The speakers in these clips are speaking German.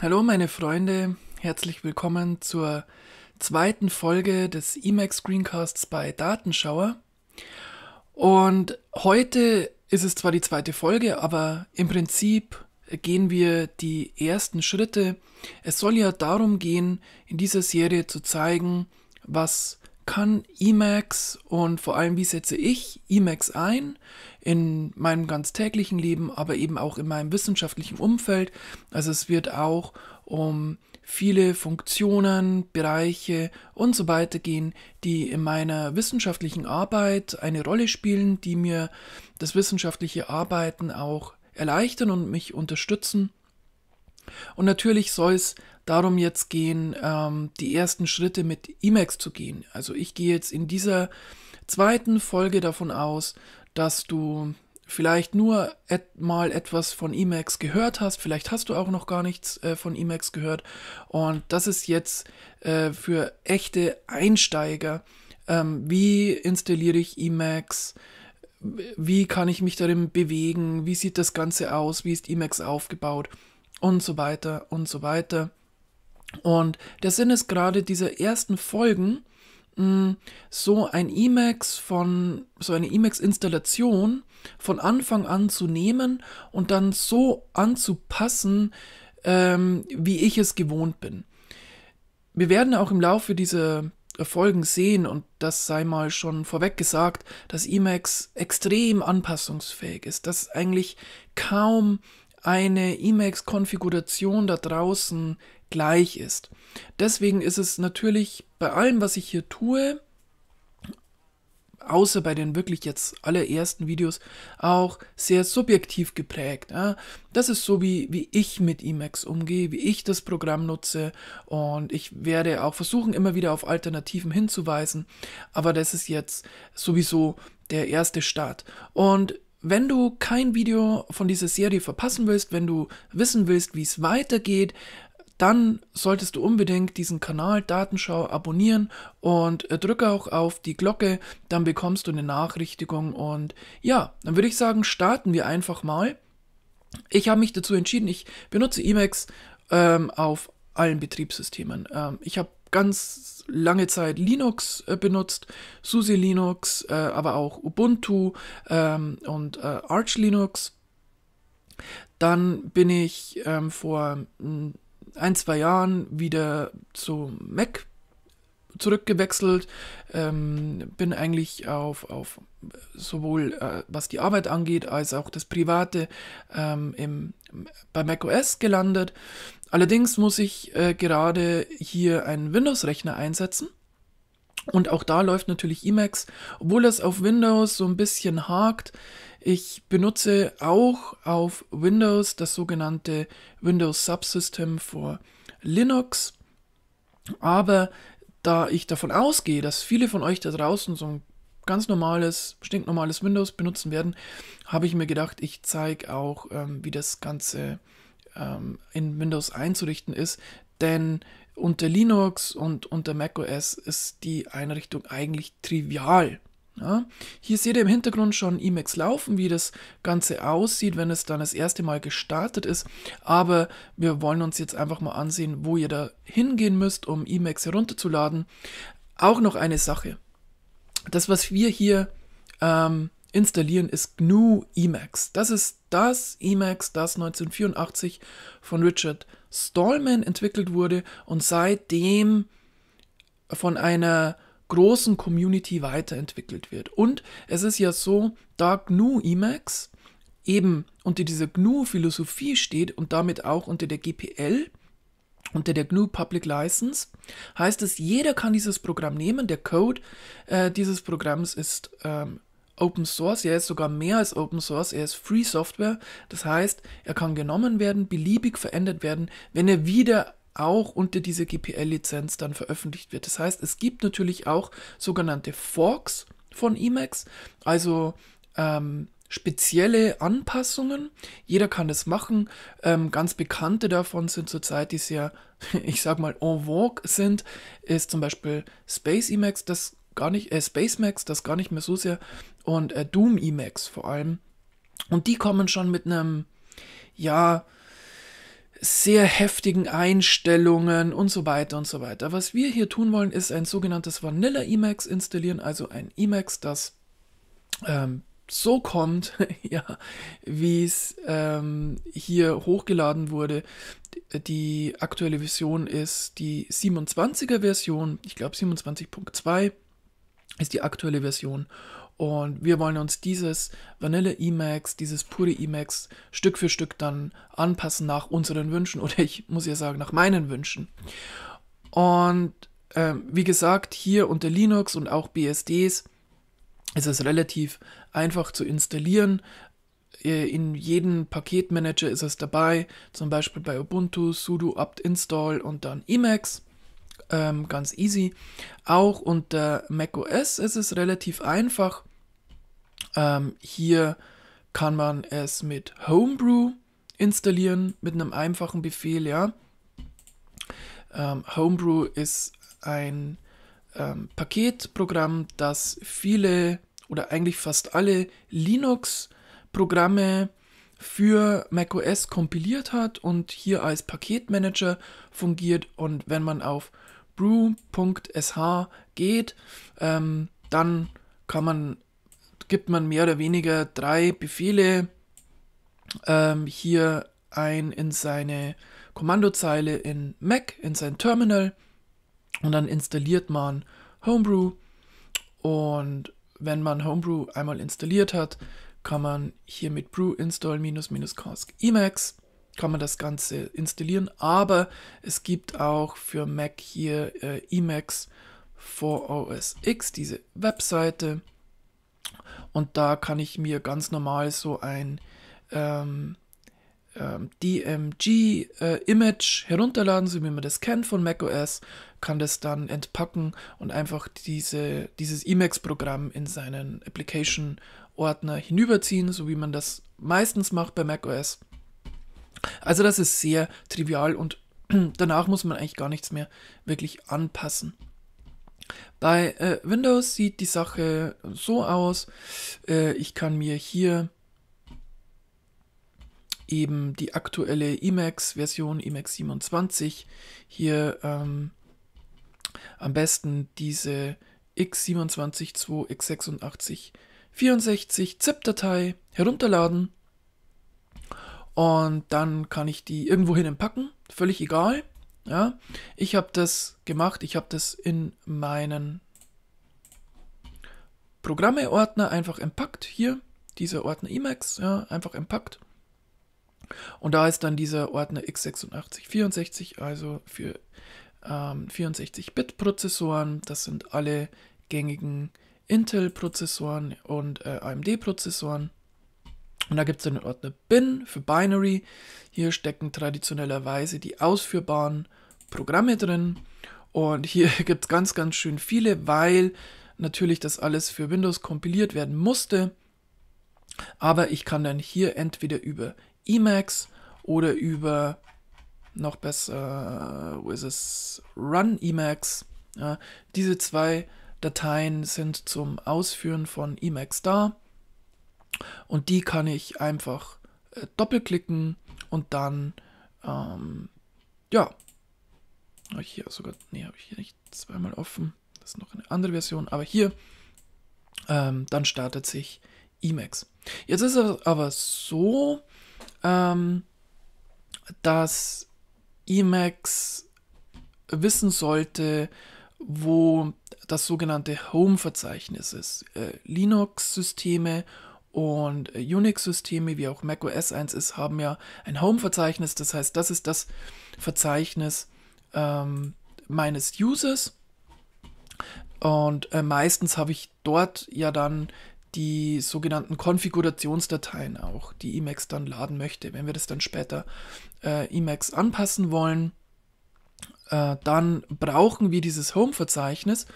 Hallo meine Freunde, herzlich willkommen zur zweiten Folge des Emacs Screencasts bei Datenschauer. Und heute ist es zwar die zweite Folge, aber im Prinzip gehen wir die ersten Schritte. Es soll ja darum gehen, in dieser Serie zu zeigen, was kann Emacs und vor allem, wie setze ich Emacs ein in meinem ganz täglichen Leben, aber eben auch in meinem wissenschaftlichen Umfeld. Also es wird auch um viele Funktionen, Bereiche und so weiter gehen, die in meiner wissenschaftlichen Arbeit eine Rolle spielen, die mir das wissenschaftliche Arbeiten auch erleichtern und mich unterstützen. Und natürlich soll es darum jetzt gehen, ähm, die ersten Schritte mit Emacs zu gehen. Also ich gehe jetzt in dieser zweiten Folge davon aus, dass du vielleicht nur et mal etwas von Emacs gehört hast, vielleicht hast du auch noch gar nichts äh, von Emacs gehört und das ist jetzt äh, für echte Einsteiger, ähm, wie installiere ich Emacs, wie kann ich mich darin bewegen, wie sieht das Ganze aus, wie ist Emacs aufgebaut und so weiter und so weiter. Und der Sinn ist gerade dieser ersten Folgen, mm, so ein Emacs von, so eine Emacs-Installation von Anfang an zu nehmen und dann so anzupassen, ähm, wie ich es gewohnt bin. Wir werden auch im Laufe dieser Folgen sehen, und das sei mal schon vorweg gesagt, dass Emacs extrem anpassungsfähig ist, dass eigentlich kaum eine Emacs-Konfiguration da draußen gleich ist. Deswegen ist es natürlich bei allem, was ich hier tue, außer bei den wirklich jetzt allerersten Videos, auch sehr subjektiv geprägt. Ja? Das ist so, wie, wie ich mit Emacs umgehe, wie ich das Programm nutze und ich werde auch versuchen, immer wieder auf Alternativen hinzuweisen, aber das ist jetzt sowieso der erste Start. Und wenn du kein Video von dieser Serie verpassen willst, wenn du wissen willst, wie es weitergeht, dann solltest du unbedingt diesen Kanal Datenschau abonnieren und äh, drücke auch auf die Glocke, dann bekommst du eine Nachrichtigung und ja, dann würde ich sagen, starten wir einfach mal. Ich habe mich dazu entschieden, ich benutze Emacs ähm, auf allen Betriebssystemen. Ähm, ich habe ganz lange Zeit Linux äh, benutzt, SUSE Linux, äh, aber auch Ubuntu ähm, und äh, Arch Linux. Dann bin ich ähm, vor hm, ein, zwei Jahren wieder zu Mac zurückgewechselt, ähm, bin eigentlich auf, auf sowohl äh, was die Arbeit angeht als auch das Private ähm, im, bei macOS gelandet Allerdings muss ich äh, gerade hier einen Windows-Rechner einsetzen. Und auch da läuft natürlich Emacs, obwohl das auf Windows so ein bisschen hakt. Ich benutze auch auf Windows das sogenannte Windows Subsystem für Linux. Aber da ich davon ausgehe, dass viele von euch da draußen so ein ganz normales, stinknormales Windows benutzen werden, habe ich mir gedacht, ich zeige auch, ähm, wie das Ganze funktioniert ähm, in Windows einzurichten ist, denn unter Linux und unter macOS ist die Einrichtung eigentlich trivial. Ja. Hier seht ihr im Hintergrund schon Emacs laufen, wie das Ganze aussieht, wenn es dann das erste Mal gestartet ist. Aber wir wollen uns jetzt einfach mal ansehen, wo ihr da hingehen müsst, um Emacs herunterzuladen. Auch noch eine Sache. Das, was wir hier ähm, installieren, ist GNU Emacs. Das ist das Emacs, das 1984 von Richard Stallman entwickelt wurde und seitdem von einer großen Community weiterentwickelt wird. Und es ist ja so, da GNU Emacs eben unter dieser GNU-Philosophie steht und damit auch unter der GPL, unter der GNU Public License, heißt es, jeder kann dieses Programm nehmen, der Code äh, dieses Programms ist ähm, Open Source, er ist sogar mehr als Open Source, er ist Free Software. Das heißt, er kann genommen werden, beliebig verändert werden, wenn er wieder auch unter diese GPL-Lizenz dann veröffentlicht wird. Das heißt, es gibt natürlich auch sogenannte Forks von Emacs, also ähm, spezielle Anpassungen. Jeder kann das machen. Ähm, ganz bekannte davon sind zurzeit, die sehr, ich sag mal, en vogue sind, ist zum Beispiel Space Emacs. Das gar nicht, äh, Space Max, das gar nicht mehr so sehr und äh, Doom Emacs vor allem. Und die kommen schon mit einem, ja, sehr heftigen Einstellungen und so weiter und so weiter. Was wir hier tun wollen, ist ein sogenanntes Vanilla Emacs installieren, also ein Emacs, das ähm, so kommt, ja, wie es ähm, hier hochgeladen wurde. Die aktuelle Version ist die 27er Version, ich glaube 27.2 ist die aktuelle Version. Und wir wollen uns dieses Vanille Emacs, dieses pure Emacs Stück für Stück dann anpassen nach unseren Wünschen oder ich muss ja sagen, nach meinen Wünschen. Und äh, wie gesagt, hier unter Linux und auch BSDs ist es relativ einfach zu installieren. Äh, in jedem Paketmanager ist es dabei, zum Beispiel bei Ubuntu, sudo apt install und dann Emacs ähm, ganz easy. Auch unter macOS ist es relativ einfach. Ähm, hier kann man es mit Homebrew installieren, mit einem einfachen Befehl, ja. Ähm, Homebrew ist ein ähm, Paketprogramm, das viele oder eigentlich fast alle Linux-Programme für macOS kompiliert hat und hier als Paketmanager fungiert. Und wenn man auf brew.sh geht, ähm, dann kann man, gibt man mehr oder weniger drei Befehle ähm, hier ein in seine Kommandozeile in Mac, in sein Terminal und dann installiert man Homebrew und wenn man Homebrew einmal installiert hat, kann man hier mit brew install-cask Emacs kann man das Ganze installieren. Aber es gibt auch für Mac hier äh, Emacs for OS X, diese Webseite. Und da kann ich mir ganz normal so ein ähm, ähm, DMG-Image äh, herunterladen, so wie man das kennt von macOS, kann das dann entpacken und einfach diese, dieses Emacs-Programm in seinen Application-Ordner hinüberziehen, so wie man das meistens macht bei macOS. Also das ist sehr trivial und danach muss man eigentlich gar nichts mehr wirklich anpassen. Bei äh, Windows sieht die Sache so aus. Äh, ich kann mir hier eben die aktuelle Emacs-Version, Emacs 27, hier ähm, am besten diese x272, x86, 64 ZIP-Datei herunterladen und dann kann ich die irgendwo hin packen, völlig egal. Ja, ich habe das gemacht, ich habe das in meinen Programme-Ordner einfach entpackt Hier, dieser Ordner Emacs, ja, einfach entpackt. Und da ist dann dieser Ordner x8664, also für ähm, 64-Bit-Prozessoren. Das sind alle gängigen Intel-Prozessoren und äh, AMD-Prozessoren. Und da gibt es den Ordner bin für Binary. Hier stecken traditionellerweise die ausführbaren Programme drin. Und hier gibt es ganz, ganz schön viele, weil natürlich das alles für Windows kompiliert werden musste. Aber ich kann dann hier entweder über Emacs oder über noch besser, wo ist es? Run Emacs. Ja, diese zwei Dateien sind zum Ausführen von Emacs da. Und die kann ich einfach äh, doppelklicken und dann, ähm, ja, habe ich hier sogar, nee, habe ich hier nicht zweimal offen. Das ist noch eine andere Version, aber hier, ähm, dann startet sich Emacs. Jetzt ist es aber so, ähm, dass Emacs wissen sollte, wo das sogenannte Home-Verzeichnis ist. Äh, Linux-Systeme und äh, Unix-Systeme wie auch macOS 1 ist, haben ja ein Home-Verzeichnis. Das heißt, das ist das Verzeichnis ähm, meines Users. Und äh, meistens habe ich dort ja dann die sogenannten Konfigurationsdateien auch, die Emacs dann laden möchte. Wenn wir das dann später äh, Emacs anpassen wollen, äh, dann brauchen wir dieses Home-Verzeichnis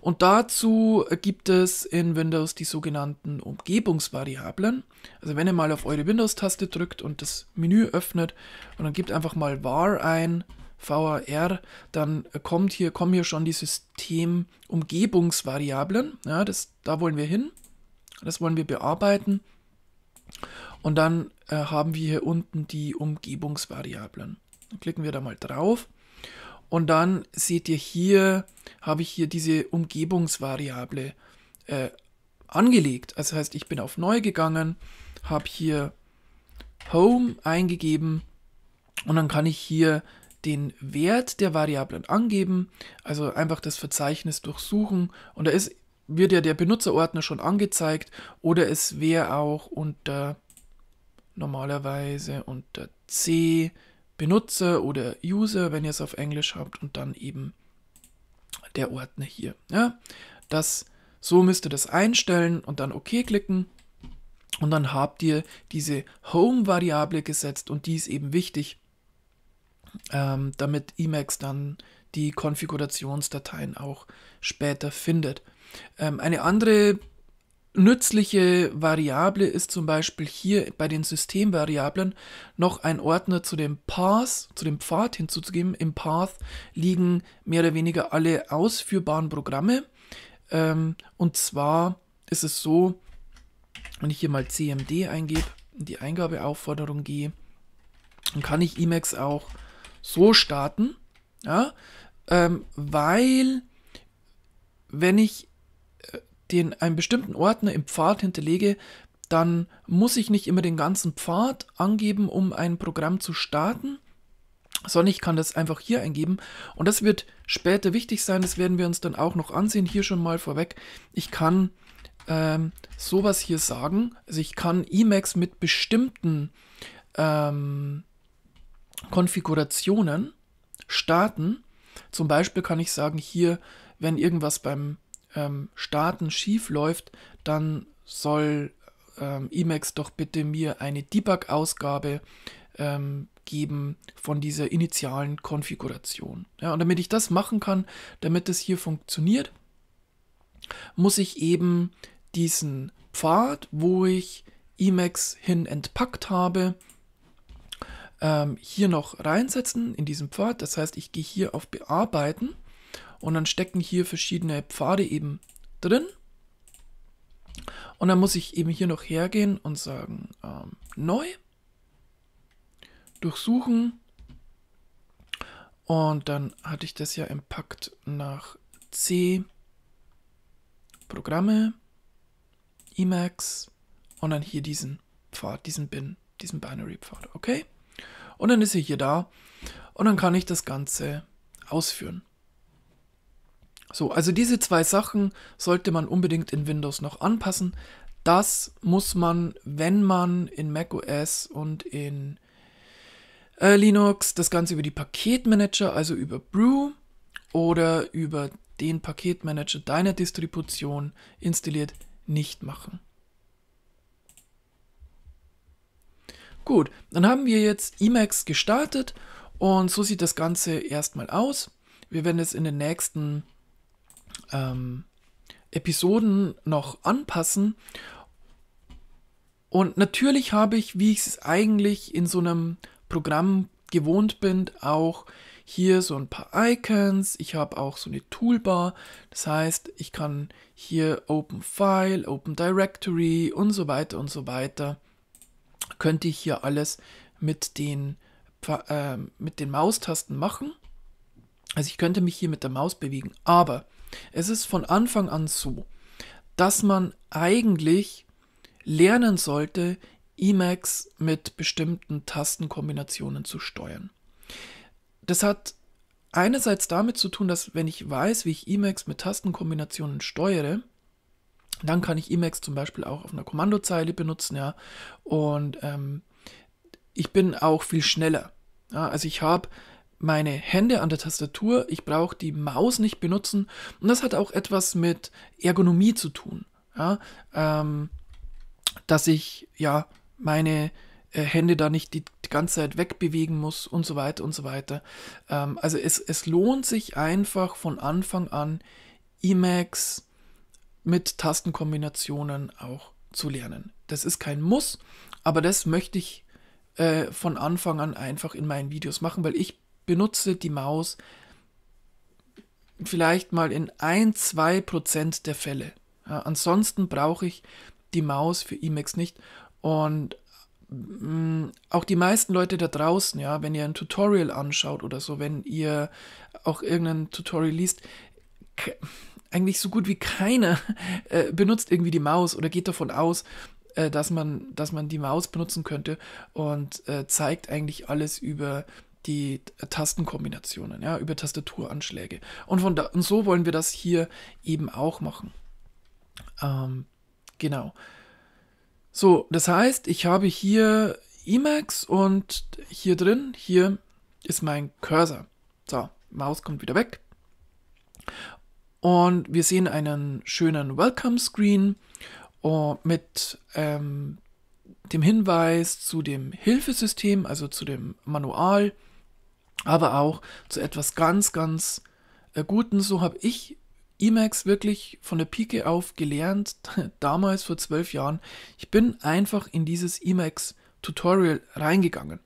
und dazu gibt es in Windows die sogenannten Umgebungsvariablen. Also wenn ihr mal auf eure Windows-Taste drückt und das Menü öffnet und dann gebt einfach mal var ein, VAR, dann kommt hier, kommen hier schon die Systemumgebungsvariablen. Ja, das, da wollen wir hin. Das wollen wir bearbeiten. Und dann äh, haben wir hier unten die Umgebungsvariablen. Dann klicken wir da mal drauf. Und dann seht ihr hier, habe ich hier diese Umgebungsvariable äh, angelegt. Das also heißt, ich bin auf neu gegangen, habe hier Home eingegeben und dann kann ich hier den Wert der Variablen angeben, also einfach das Verzeichnis durchsuchen und da ist, wird ja der Benutzerordner schon angezeigt oder es wäre auch unter normalerweise unter C benutze oder use, wenn ihr es auf Englisch habt und dann eben der Ordner hier. Ja? Das, so müsst ihr das einstellen und dann OK klicken und dann habt ihr diese Home-Variable gesetzt und die ist eben wichtig, ähm, damit Emacs dann die Konfigurationsdateien auch später findet. Ähm, eine andere nützliche Variable ist zum Beispiel hier bei den Systemvariablen noch ein Ordner zu dem Path, zu dem Pfad hinzuzugeben. Im Path liegen mehr oder weniger alle ausführbaren Programme. Ähm, und zwar ist es so, wenn ich hier mal CMD eingebe, die Eingabeaufforderung gehe, dann kann ich Emacs auch so starten, ja, ähm, weil wenn ich den einen bestimmten Ordner im Pfad hinterlege, dann muss ich nicht immer den ganzen Pfad angeben, um ein Programm zu starten, sondern ich kann das einfach hier eingeben. Und das wird später wichtig sein, das werden wir uns dann auch noch ansehen. Hier schon mal vorweg, ich kann ähm, sowas hier sagen. Also ich kann Emacs mit bestimmten ähm, Konfigurationen starten. Zum Beispiel kann ich sagen, hier, wenn irgendwas beim ähm, Starten schief läuft, dann soll ähm, Emacs doch bitte mir eine Debug-Ausgabe ähm, geben von dieser initialen Konfiguration. Ja, und damit ich das machen kann, damit es hier funktioniert, muss ich eben diesen Pfad, wo ich Emacs hin entpackt habe, ähm, hier noch reinsetzen in diesem Pfad. Das heißt, ich gehe hier auf Bearbeiten und dann stecken hier verschiedene Pfade eben drin. Und dann muss ich eben hier noch hergehen und sagen, ähm, neu, durchsuchen. Und dann hatte ich das ja im Pakt nach C, Programme, Emacs und dann hier diesen Pfad, diesen Bin, diesen Binary-Pfad, okay? Und dann ist er hier da und dann kann ich das Ganze ausführen. So, also diese zwei Sachen sollte man unbedingt in Windows noch anpassen. Das muss man, wenn man in macOS und in äh, Linux das Ganze über die Paketmanager, also über Brew oder über den Paketmanager deiner Distribution installiert, nicht machen. Gut, dann haben wir jetzt Emacs gestartet und so sieht das Ganze erstmal aus. Wir werden es in den nächsten ähm, Episoden noch anpassen. Und natürlich habe ich, wie ich es eigentlich in so einem Programm gewohnt bin, auch hier so ein paar Icons. Ich habe auch so eine Toolbar. Das heißt, ich kann hier Open File, Open Directory und so weiter und so weiter. Könnte ich hier alles mit den, äh, mit den Maustasten machen. Also ich könnte mich hier mit der Maus bewegen. Aber es ist von Anfang an so, dass man eigentlich lernen sollte, Emacs mit bestimmten Tastenkombinationen zu steuern. Das hat einerseits damit zu tun, dass wenn ich weiß, wie ich Emacs mit Tastenkombinationen steuere, dann kann ich Emacs zum Beispiel auch auf einer Kommandozeile benutzen, ja. Und ähm, ich bin auch viel schneller. Ja, also ich habe meine Hände an der Tastatur, ich brauche die Maus nicht benutzen. Und das hat auch etwas mit Ergonomie zu tun. Ja? Ähm, dass ich ja meine äh, Hände da nicht die, die, ganze Zeit wegbewegen muss und so weiter und so weiter. Ähm, also es, es lohnt sich einfach von Anfang an Emacs mit Tastenkombinationen auch zu lernen. Das ist kein Muss, aber das möchte ich äh, von Anfang an einfach in meinen Videos machen, weil ich benutze die Maus vielleicht mal in ein, zwei Prozent der Fälle. Ja, ansonsten brauche ich die Maus für Emacs nicht. Und mh, mm, auch die meisten Leute da draußen, ja, wenn ihr ein Tutorial anschaut oder so, wenn ihr auch irgendein Tutorial liest, eigentlich so gut wie keiner äh, benutzt irgendwie die Maus oder geht davon aus, äh, dass, man, dass man die Maus benutzen könnte und äh, zeigt eigentlich alles über die Tastenkombinationen, ja, über Tastaturanschläge. Und, von da, und so wollen wir das hier eben auch machen. Ähm, genau. So, das heißt, ich habe hier Emacs und hier drin, hier ist mein Cursor. So, Maus kommt wieder weg. Und wir sehen einen schönen Welcome-Screen oh, mit ähm, dem Hinweis zu dem Hilfesystem, also zu dem Manual, aber auch zu etwas ganz, ganz äh, Guten. So habe ich Emacs wirklich von der Pike auf gelernt, damals vor zwölf Jahren. Ich bin einfach in dieses Emacs-Tutorial reingegangen.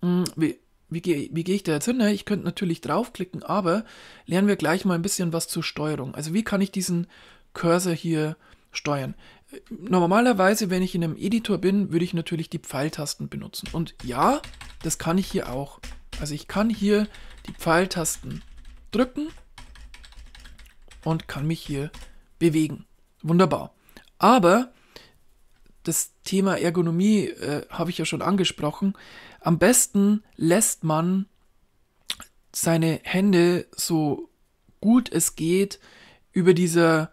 Hm, wie, wie gehe geh ich da jetzt hin? Ich könnte natürlich draufklicken, aber lernen wir gleich mal ein bisschen was zur Steuerung. Also wie kann ich diesen Cursor hier steuern? normalerweise, wenn ich in einem Editor bin, würde ich natürlich die Pfeiltasten benutzen. Und ja, das kann ich hier auch. Also ich kann hier die Pfeiltasten drücken und kann mich hier bewegen. Wunderbar. Aber das Thema Ergonomie äh, habe ich ja schon angesprochen. Am besten lässt man seine Hände so gut es geht über dieser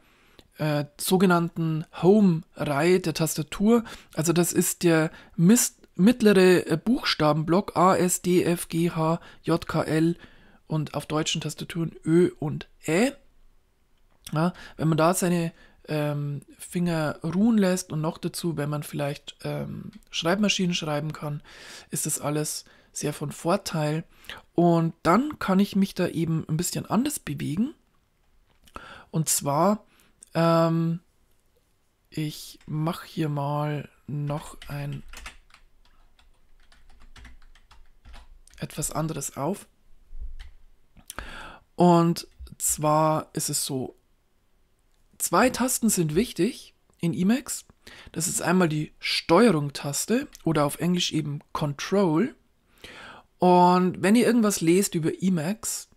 äh, sogenannten Home-Reihe der Tastatur. Also das ist der Mist mittlere äh, Buchstabenblock A, S, D, F, G, H, J, K, L und auf deutschen Tastaturen Ö und Ä. Ja, wenn man da seine ähm, Finger ruhen lässt und noch dazu, wenn man vielleicht ähm, Schreibmaschinen schreiben kann, ist das alles sehr von Vorteil. Und dann kann ich mich da eben ein bisschen anders bewegen. Und zwar ähm, ich mache hier mal noch ein etwas anderes auf. Und zwar ist es so, zwei Tasten sind wichtig in Emacs. Das ist einmal die Steuerung-Taste oder auf Englisch eben Control. Und wenn ihr irgendwas lest über Emacs,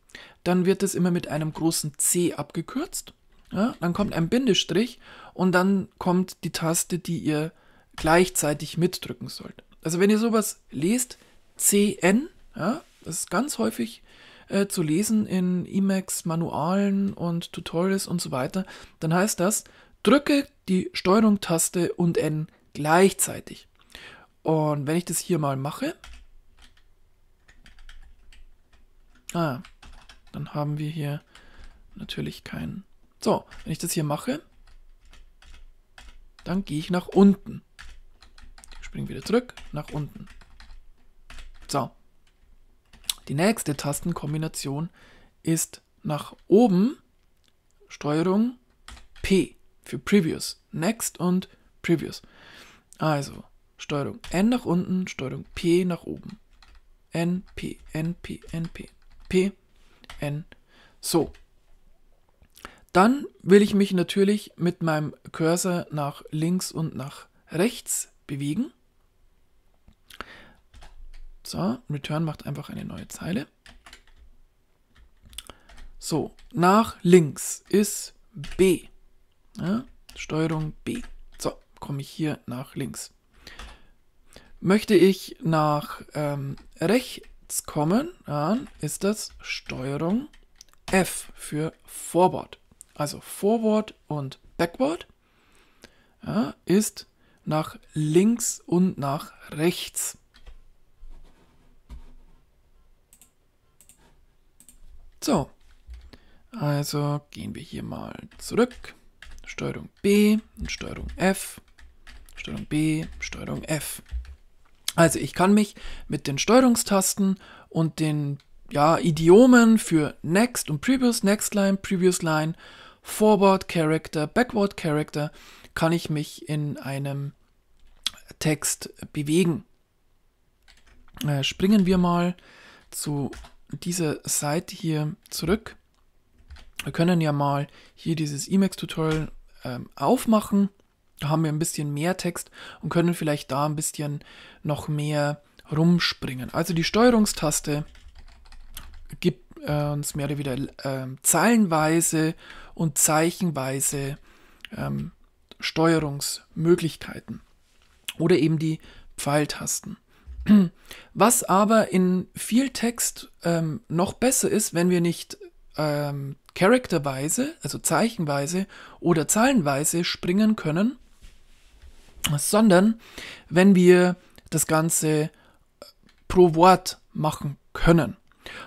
dann wird es immer mit einem großen C abgekürzt. Ja, dann kommt ein Bindestrich und dann kommt die Taste, die ihr gleichzeitig mitdrücken sollt. Also wenn ihr sowas lest, CN, ja, das ist ganz häufig äh, zu lesen in Emacs Manualen und Tutorials und so weiter, dann heißt das, drücke die Steuerung-Taste und N gleichzeitig. Und wenn ich das hier mal mache, ah, dann haben wir hier natürlich keinen so, wenn ich das hier mache, dann gehe ich nach unten. Spring wieder zurück, nach unten. So. Die nächste Tastenkombination ist nach oben Steuerung P für Previous, Next und Previous. Also Steuerung N nach unten, Steuerung P nach oben. N, P, N, P, N, P, P, N. So. Dann will ich mich natürlich mit meinem Cursor nach links und nach rechts bewegen. So, Return macht einfach eine neue Zeile. So, nach links ist B. Ja, Steuerung B. So, komme ich hier nach links. Möchte ich nach ähm, rechts kommen, dann ist das Steuerung F für Forward also Forward und Backward, ja, ist nach links und nach rechts. So, also gehen wir hier mal zurück. Steuerung B und Steuerung F. Steuerung B, Steuerung F. Also ich kann mich mit den Steuerungstasten und den ja, Idiomen für Next und Previous, Next Line, Previous Line Forward Character, Backward Character, kann ich mich in einem Text bewegen. Äh, springen wir mal zu dieser Seite hier zurück. Wir können ja mal hier dieses Emacs-Tutorial ähm, aufmachen. Da haben wir ein bisschen mehr Text und können vielleicht da ein bisschen noch mehr rumspringen. Also die Steuerungstaste gibt äh, uns mehr oder weniger äh, zeilenweise und zeichenweise ähm, Steuerungsmöglichkeiten oder eben die Pfeiltasten. Was aber in viel Text ähm, noch besser ist, wenn wir nicht ähm, characterweise, also zeichenweise oder zahlenweise springen können, sondern wenn wir das Ganze äh, pro Wort machen können.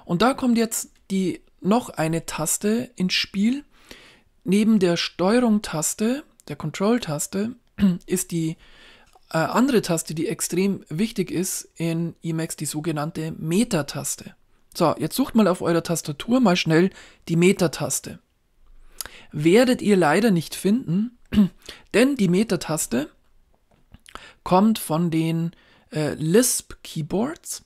Und da kommt jetzt die noch eine Taste ins Spiel, Neben der Steuerung-Taste, der Control-Taste, ist die äh, andere Taste, die extrem wichtig ist in Emacs, die sogenannte Meta-Taste. So, jetzt sucht mal auf eurer Tastatur mal schnell die Meta-Taste. Werdet ihr leider nicht finden, denn die Meta-Taste kommt von den äh, Lisp-Keyboards.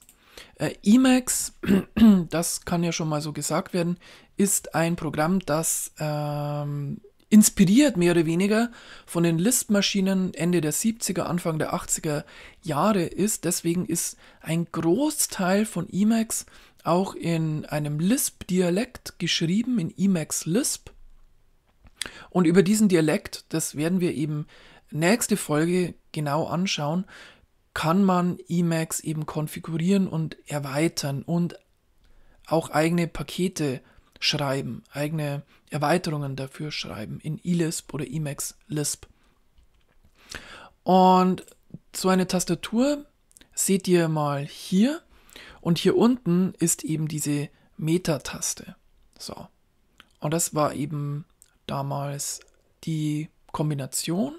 Äh, Emacs, das kann ja schon mal so gesagt werden, ist ein Programm, das ähm, inspiriert mehr oder weniger von den Lisp-Maschinen Ende der 70er, Anfang der 80er Jahre ist. Deswegen ist ein Großteil von Emacs auch in einem Lisp-Dialekt geschrieben, in Emacs Lisp. Und über diesen Dialekt, das werden wir eben nächste Folge genau anschauen, kann man Emacs eben konfigurieren und erweitern und auch eigene Pakete schreiben, eigene Erweiterungen dafür schreiben in eLisp oder Emacs Lisp. Und so eine Tastatur seht ihr mal hier und hier unten ist eben diese Meta-Taste. So. Und das war eben damals die Kombination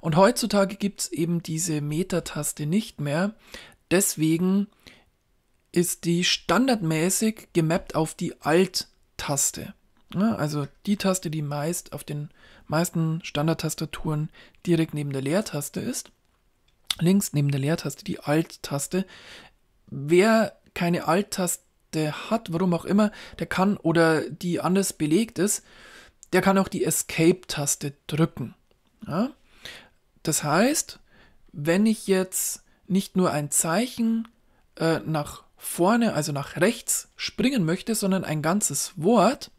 und heutzutage gibt es eben diese Meta-Taste nicht mehr. Deswegen ist die standardmäßig gemappt auf die Alt-Taste. Ja, also die Taste, die meist auf den meisten Standard-Tastaturen direkt neben der Leertaste ist. Links neben der Leertaste die Alt-Taste. Wer keine Alt-Taste hat, warum auch immer, der kann oder die anders belegt ist, der kann auch die Escape-Taste drücken. Ja? Das heißt, wenn ich jetzt nicht nur ein Zeichen äh, nach vorne, also nach rechts springen möchte, sondern ein ganzes Wort,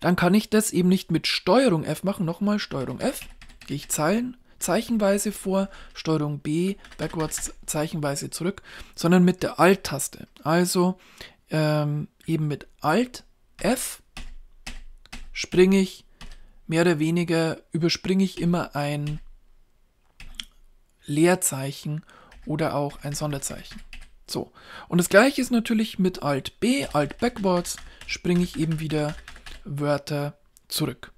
dann kann ich das eben nicht mit Steuerung F machen. Nochmal Steuerung F, gehe ich Zeilen, zeichenweise vor, Steuerung B, backwards zeichenweise zurück, sondern mit der Alt-Taste. Also ähm, eben mit Alt F springe ich mehr oder weniger, überspringe ich immer ein Leerzeichen oder auch ein Sonderzeichen. So, und das gleiche ist natürlich mit Alt B, Alt Backwards, springe ich eben wieder Wörter zurück.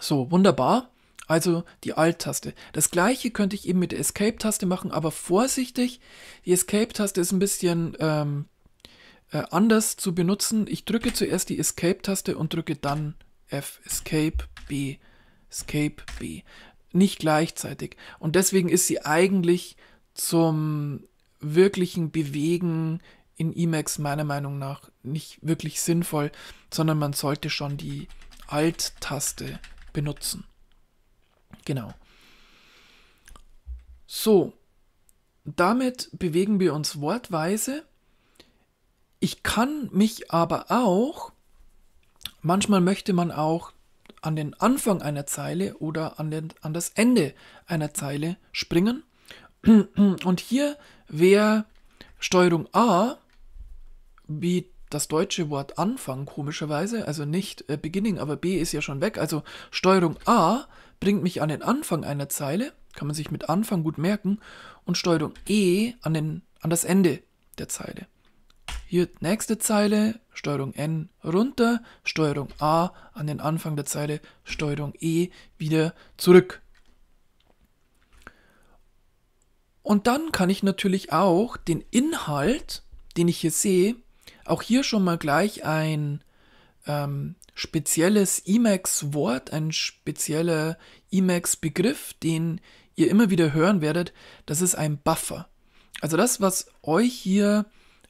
So, wunderbar. Also die Alt-Taste. Das gleiche könnte ich eben mit der Escape-Taste machen, aber vorsichtig. Die Escape-Taste ist ein bisschen ähm, äh, anders zu benutzen. Ich drücke zuerst die Escape-Taste und drücke dann F, Escape, B, Escape, B nicht gleichzeitig. Und deswegen ist sie eigentlich zum wirklichen Bewegen in Emacs meiner Meinung nach nicht wirklich sinnvoll, sondern man sollte schon die Alt-Taste benutzen. Genau. So, damit bewegen wir uns wortweise. Ich kann mich aber auch, manchmal möchte man auch an den Anfang einer Zeile oder an, den, an das Ende einer Zeile springen. Und hier wäre Steuerung A, wie das deutsche Wort Anfang komischerweise, also nicht äh, Beginning, aber B ist ja schon weg. Also Steuerung A bringt mich an den Anfang einer Zeile, kann man sich mit Anfang gut merken, und Steuerung E an, den, an das Ende der Zeile. Hier nächste Zeile, Steuerung N runter, Steuerung A an den Anfang der Zeile, Steuerung E wieder zurück. Und dann kann ich natürlich auch den Inhalt, den ich hier sehe, auch hier schon mal gleich ein ähm, spezielles Emacs-Wort, ein spezieller Emacs-Begriff, den ihr immer wieder hören werdet, das ist ein Buffer. Also das, was euch hier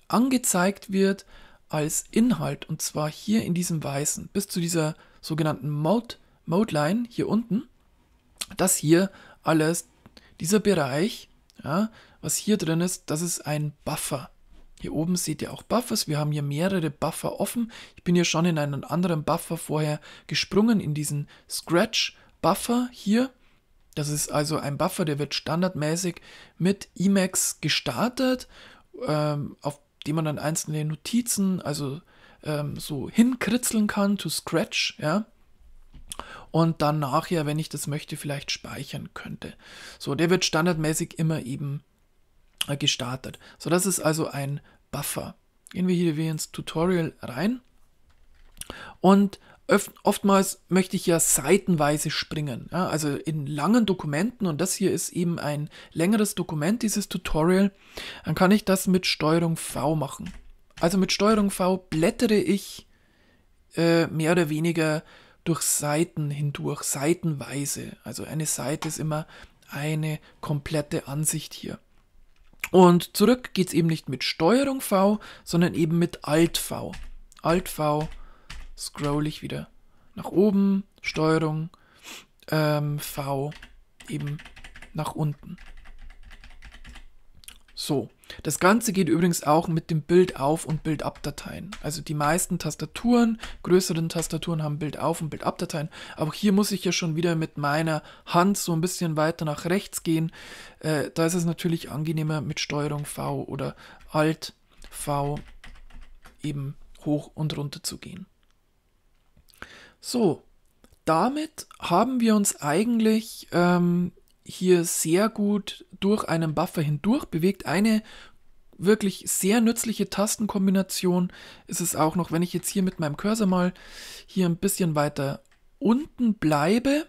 angezeigt wird als Inhalt und zwar hier in diesem weißen bis zu dieser sogenannten Mode, Mode Line hier unten, dass hier alles, dieser Bereich, ja, was hier drin ist, das ist ein Buffer. Hier oben seht ihr auch Buffers. Wir haben hier mehrere Buffer offen. Ich bin hier schon in einen anderen Buffer vorher gesprungen, in diesen Scratch Buffer hier. Das ist also ein Buffer, der wird standardmäßig mit Emacs gestartet ähm, auf die man dann einzelne Notizen, also ähm, so hinkritzeln kann to Scratch, ja. Und dann nachher, wenn ich das möchte, vielleicht speichern könnte. So, der wird standardmäßig immer eben äh, gestartet. So, das ist also ein Buffer. Gehen wir hier wie ins Tutorial rein. Und oftmals möchte ich ja seitenweise springen, ja, also in langen Dokumenten und das hier ist eben ein längeres Dokument, dieses Tutorial, dann kann ich das mit Steuerung V machen. Also mit Steuerung V blättere ich äh, mehr oder weniger durch Seiten hindurch, seitenweise. Also eine Seite ist immer eine komplette Ansicht hier. Und zurück geht es eben nicht mit Steuerung V, sondern eben mit Alt V. Alt V scroll ich wieder nach oben, Steuerung, ähm, V, eben nach unten. So, das Ganze geht übrigens auch mit dem Bild auf und Bild ab Dateien. Also die meisten Tastaturen, größeren Tastaturen haben Bild auf und Bild ab Dateien. Aber hier muss ich ja schon wieder mit meiner Hand so ein bisschen weiter nach rechts gehen. Äh, da ist es natürlich angenehmer mit Steuerung V oder Alt V eben hoch und runter zu gehen. So, damit haben wir uns eigentlich ähm, hier sehr gut durch einen Buffer hindurch bewegt. Eine wirklich sehr nützliche Tastenkombination ist es auch noch, wenn ich jetzt hier mit meinem Cursor mal hier ein bisschen weiter unten bleibe.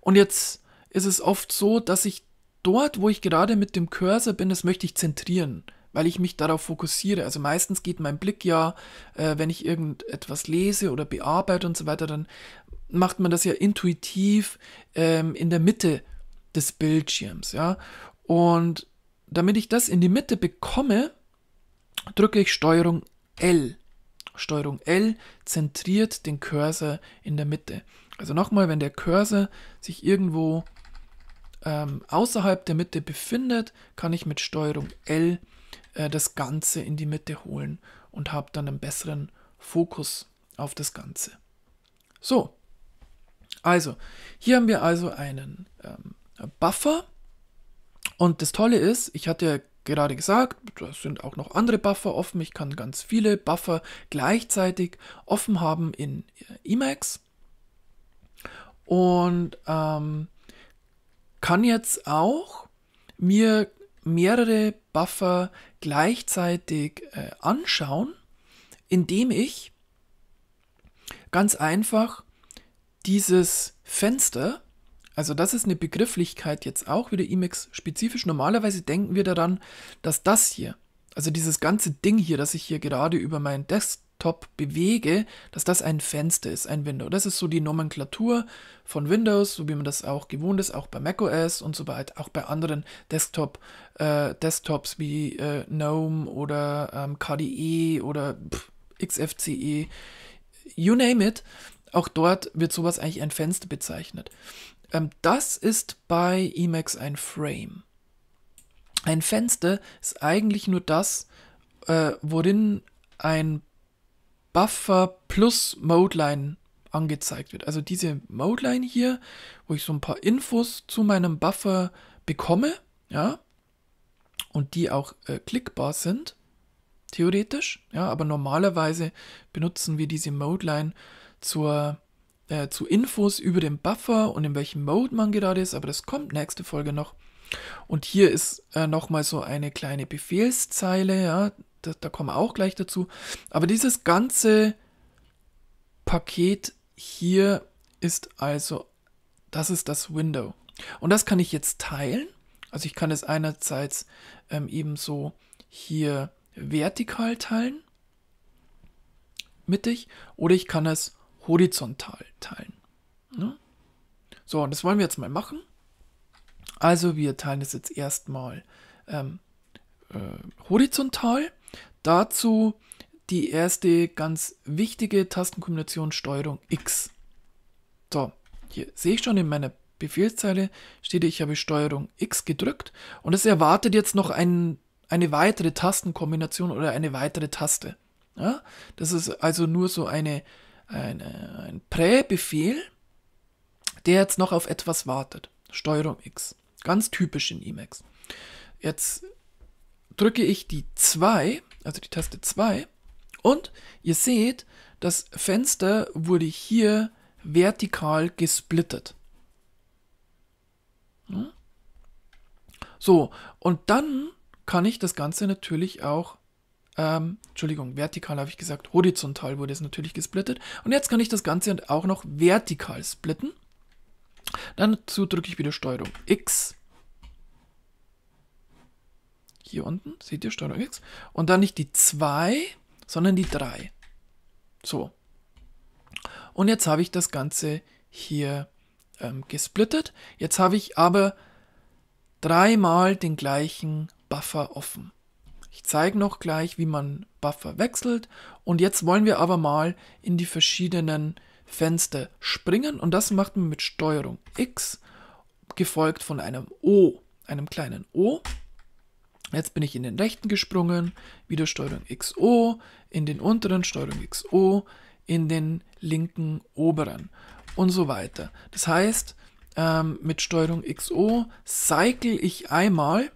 Und jetzt ist es oft so, dass ich dort, wo ich gerade mit dem Cursor bin, das möchte ich zentrieren weil ich mich darauf fokussiere. Also meistens geht mein Blick ja, äh, wenn ich irgendetwas lese oder bearbeite und so weiter, dann macht man das ja intuitiv ähm, in der Mitte des Bildschirms, ja. Und damit ich das in die Mitte bekomme, drücke ich Steuerung L. Steuerung L zentriert den Cursor in der Mitte. Also nochmal, wenn der Cursor sich irgendwo ähm, außerhalb der Mitte befindet, kann ich mit Steuerung L äh, das Ganze in die Mitte holen und habe dann einen besseren Fokus auf das Ganze. So, also, hier haben wir also einen ähm, Buffer. Und das Tolle ist, ich hatte ja gerade gesagt, da sind auch noch andere Buffer offen. Ich kann ganz viele Buffer gleichzeitig offen haben in äh, Emacs. Und ähm, kann jetzt auch mir mehrere Buffer gleichzeitig äh, anschauen, indem ich ganz einfach dieses Fenster, also das ist eine Begrifflichkeit jetzt auch wieder Emacs spezifisch. Normalerweise denken wir daran, dass das hier, also dieses ganze Ding hier, das ich hier gerade über meinen Desktop Desktop bewege, dass das ein Fenster ist, ein Window. Das ist so die Nomenklatur von Windows, so wie man das auch gewohnt ist, auch bei macOS und so weiter, auch bei anderen Desktop, äh, Desktops wie äh, GNOME oder ähm, KDE oder pff, XFCE, you name it. Auch dort wird sowas eigentlich ein Fenster bezeichnet. Ähm, das ist bei Emacs ein Frame. Ein Fenster ist eigentlich nur das, äh, worin ein Buffer plus Modeline angezeigt wird. Also diese Modeline hier, wo ich so ein paar Infos zu meinem Buffer bekomme, ja, und die auch äh, klickbar sind, theoretisch, ja, aber normalerweise benutzen wir diese Modeline zur äh, zu Infos über den Buffer und in welchem Mode man gerade ist, aber das kommt nächste Folge noch. Und hier ist äh, nochmal so eine kleine Befehlszeile, ja, da, da kommen wir auch gleich dazu. Aber dieses ganze Paket hier ist also, das ist das Window. Und das kann ich jetzt teilen. Also ich kann es einerseits ähm, ebenso hier vertikal teilen, mittig, oder ich kann es horizontal teilen. Ne? So, und das wollen wir jetzt mal machen. Also wir teilen es jetzt erstmal ähm, äh, horizontal Dazu die erste ganz wichtige Tastenkombination Steuerung X. So, hier sehe ich schon in meiner Befehlszeile steht, ich habe Steuerung X gedrückt und es erwartet jetzt noch ein, eine weitere Tastenkombination oder eine weitere Taste. Ja, das ist also nur so eine, eine ein Prä-Befehl, der jetzt noch auf etwas wartet. Steuerung X. Ganz typisch in Emacs. Jetzt drücke ich die 2, also die Taste 2, und ihr seht, das Fenster wurde hier vertikal gesplittet. So, und dann kann ich das Ganze natürlich auch, ähm, Entschuldigung, vertikal habe ich gesagt, horizontal wurde es natürlich gesplittet. Und jetzt kann ich das Ganze auch noch vertikal splitten. Dazu drücke ich wieder Steuerung X hier unten, seht ihr, Steuerung X. Und dann nicht die 2, sondern die 3. So. Und jetzt habe ich das Ganze hier ähm, gesplittet. Jetzt habe ich aber dreimal den gleichen Buffer offen. Ich zeige noch gleich, wie man Buffer wechselt. Und jetzt wollen wir aber mal in die verschiedenen Fenster springen. Und das macht man mit Steuerung X, gefolgt von einem O, einem kleinen O. Jetzt bin ich in den rechten gesprungen, wieder Steuerung XO, in den unteren Steuerung XO, in den linken oberen und so weiter. Das heißt, ähm, mit Steuerung XO cycle ich einmal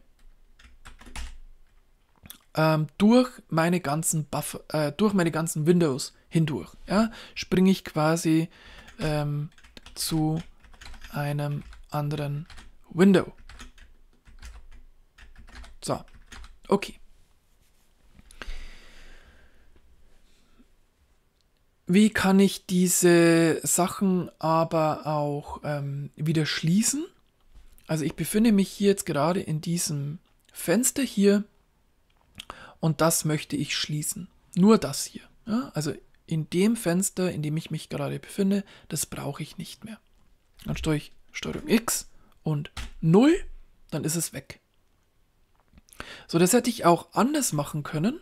ähm, durch meine ganzen Buff äh, durch meine ganzen Windows hindurch. Ja? Springe ich quasi ähm, zu einem anderen Window. So, okay. Wie kann ich diese Sachen aber auch ähm, wieder schließen? Also ich befinde mich hier jetzt gerade in diesem Fenster hier und das möchte ich schließen. Nur das hier. Ja? Also in dem Fenster, in dem ich mich gerade befinde, das brauche ich nicht mehr. Dann steuere ich Steuerung X und 0, dann ist es weg. So, das hätte ich auch anders machen können.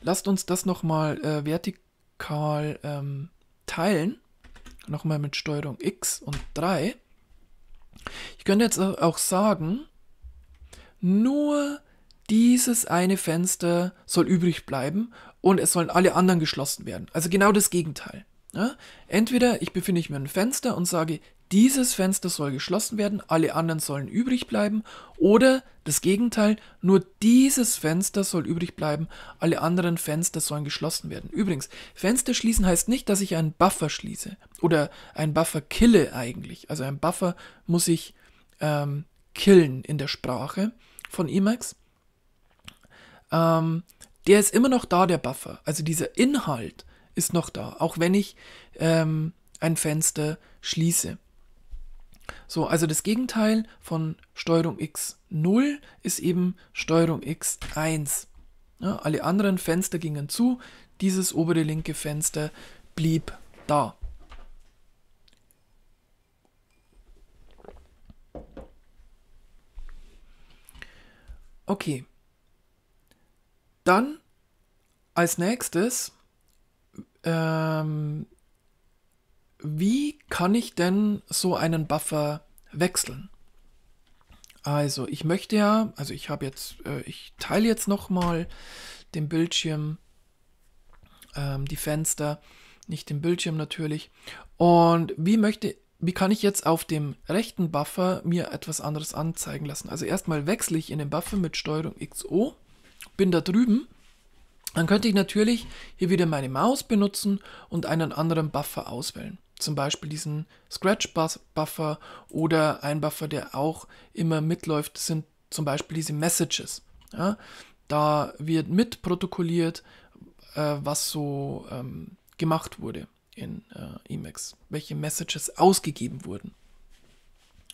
Lasst uns das nochmal äh, vertikal ähm, teilen. Nochmal mit Steuerung X und 3. Ich könnte jetzt auch sagen, nur dieses eine Fenster soll übrig bleiben und es sollen alle anderen geschlossen werden. Also genau das Gegenteil. Ja? Ne? Entweder ich befinde ich mir ein Fenster und sage dieses Fenster soll geschlossen werden, alle anderen sollen übrig bleiben oder das Gegenteil, nur dieses Fenster soll übrig bleiben, alle anderen Fenster sollen geschlossen werden. Übrigens, Fenster schließen heißt nicht, dass ich einen Buffer schließe oder einen Buffer kille eigentlich. Also ein Buffer muss ich ähm, killen in der Sprache von Emacs. Ähm, der ist immer noch da, der Buffer. Also dieser Inhalt ist noch da, auch wenn ich ähm, ein Fenster schließe. So, also das Gegenteil von Steuerung X0 ist eben Steuerung X1. Ja, alle anderen Fenster gingen zu, dieses obere linke Fenster blieb da. Okay. Dann als nächstes ähm, wie kann ich denn so einen Buffer wechseln? Also ich möchte ja, also ich habe jetzt, äh, ich teile jetzt nochmal den Bildschirm, ähm, die Fenster, nicht den Bildschirm natürlich. Und wie möchte, wie kann ich jetzt auf dem rechten Buffer mir etwas anderes anzeigen lassen? Also erstmal wechsle ich in den Buffer mit Steuerung XO, bin da drüben. Dann könnte ich natürlich hier wieder meine Maus benutzen und einen anderen Buffer auswählen zum Beispiel diesen Scratch-Buffer oder ein Buffer, der auch immer mitläuft, sind zum Beispiel diese Messages. Ja? Da wird mitprotokolliert, äh, was so ähm, gemacht wurde in äh, Emacs, welche Messages ausgegeben wurden.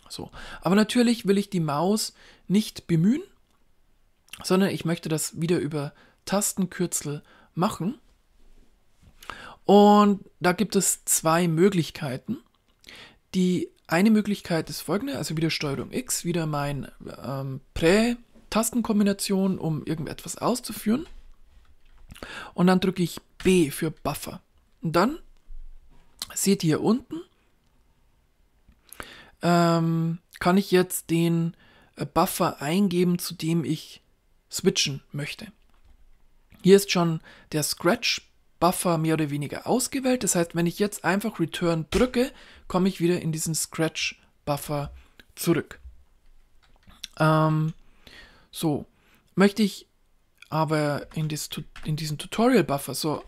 So. Aber natürlich will ich die Maus nicht bemühen, sondern ich möchte das wieder über Tastenkürzel machen. Und da gibt es zwei Möglichkeiten. Die eine Möglichkeit ist folgende, also wieder Steuerung X, wieder mein ähm, Prä-Tastenkombination, um irgendetwas auszuführen. Und dann drücke ich B für Buffer. Und dann seht ihr unten, ähm, kann ich jetzt den äh, Buffer eingeben, zu dem ich switchen möchte. Hier ist schon der Scratch Buffer mehr oder weniger ausgewählt. Das heißt, wenn ich jetzt einfach Return drücke, komme ich wieder in diesen Scratch Buffer zurück. Ähm, so, möchte ich aber in, das, in diesen Tutorial Buffer, so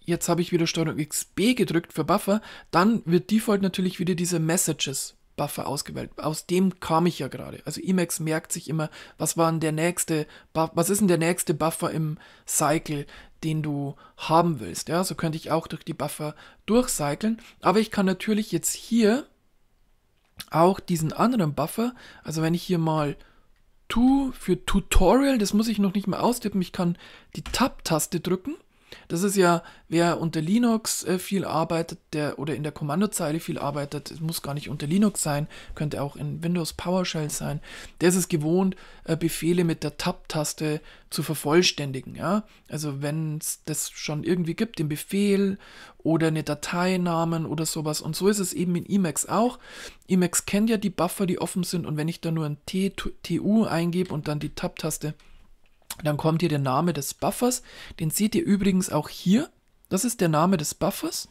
jetzt habe ich wieder Steuerung XB gedrückt für Buffer, dann wird Default natürlich wieder diese Messages Buffer ausgewählt. Aus dem kam ich ja gerade. Also Emacs merkt sich immer, was war denn der nächste, was ist denn der nächste Buffer im Cycle, den du haben willst. Ja, so könnte ich auch durch die Buffer durchcyclen. Aber ich kann natürlich jetzt hier auch diesen anderen Buffer, also wenn ich hier mal to für Tutorial, das muss ich noch nicht mehr austippen, ich kann die Tab-Taste drücken das ist ja, wer unter Linux äh, viel arbeitet der, oder in der Kommandozeile viel arbeitet, es muss gar nicht unter Linux sein, könnte auch in Windows PowerShell sein, der ist es gewohnt, äh, Befehle mit der Tab-Taste zu vervollständigen. Ja? Also wenn es das schon irgendwie gibt, den Befehl oder eine Dateinamen oder sowas. Und so ist es eben in Emacs auch. Emacs kennt ja die Buffer, die offen sind und wenn ich da nur ein TU eingebe und dann die Tab-Taste, dann kommt hier der Name des Buffers. Den seht ihr übrigens auch hier. Das ist der Name des Buffers,